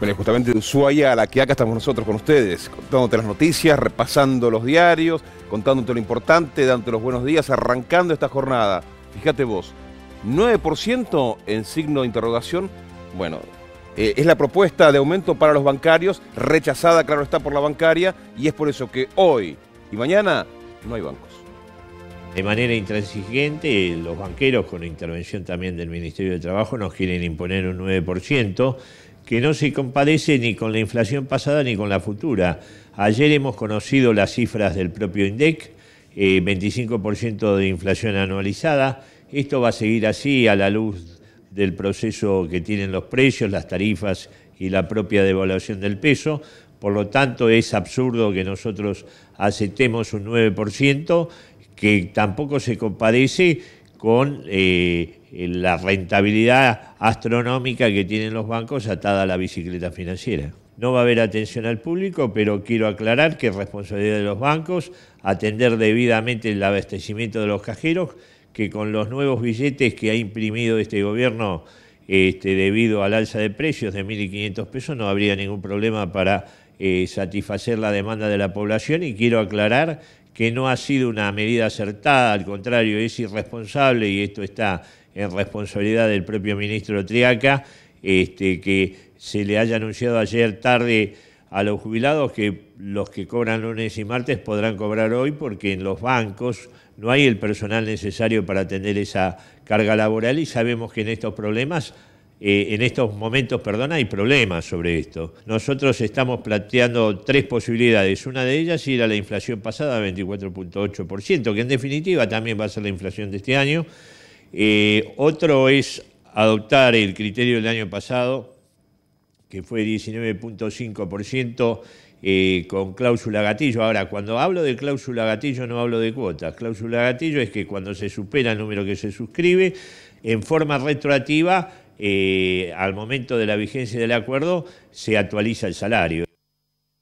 Bueno, justamente de Ushuaia a la que acá estamos nosotros con ustedes, contándote las noticias, repasando los diarios, contándote lo importante, dándote los buenos días, arrancando esta jornada. Fíjate vos, 9% en signo de interrogación, bueno, eh, es la propuesta de aumento para los bancarios, rechazada, claro está, por la bancaria, y es por eso que hoy y mañana no hay bancos. De manera intransigente, los banqueros, con intervención también del Ministerio de Trabajo, nos quieren imponer un 9%, que no se compadece ni con la inflación pasada ni con la futura. Ayer hemos conocido las cifras del propio INDEC, 25% eh, de inflación anualizada. Esto va a seguir así a la luz del proceso que tienen los precios, las tarifas y la propia devaluación del peso. Por lo tanto, es absurdo que nosotros aceptemos un 9% que tampoco se compadece con eh, la rentabilidad astronómica que tienen los bancos atada a la bicicleta financiera. No va a haber atención al público, pero quiero aclarar que es responsabilidad de los bancos atender debidamente el abastecimiento de los cajeros, que con los nuevos billetes que ha imprimido este gobierno este, debido al alza de precios de 1.500 pesos, no habría ningún problema para eh, satisfacer la demanda de la población y quiero aclarar que no ha sido una medida acertada, al contrario, es irresponsable y esto está en responsabilidad del propio ministro Triaca, este, que se le haya anunciado ayer tarde a los jubilados que los que cobran lunes y martes podrán cobrar hoy porque en los bancos no hay el personal necesario para atender esa carga laboral y sabemos que en estos problemas eh, en estos momentos, perdón, hay problemas sobre esto. Nosotros estamos planteando tres posibilidades. Una de ellas era la inflación pasada, 24.8%, que en definitiva también va a ser la inflación de este año. Eh, otro es adoptar el criterio del año pasado, que fue 19.5%. Eh, con cláusula gatillo. Ahora, cuando hablo de cláusula gatillo no hablo de cuotas. Cláusula gatillo es que cuando se supera el número que se suscribe, en forma retroactiva eh, al momento de la vigencia del acuerdo se actualiza el salario.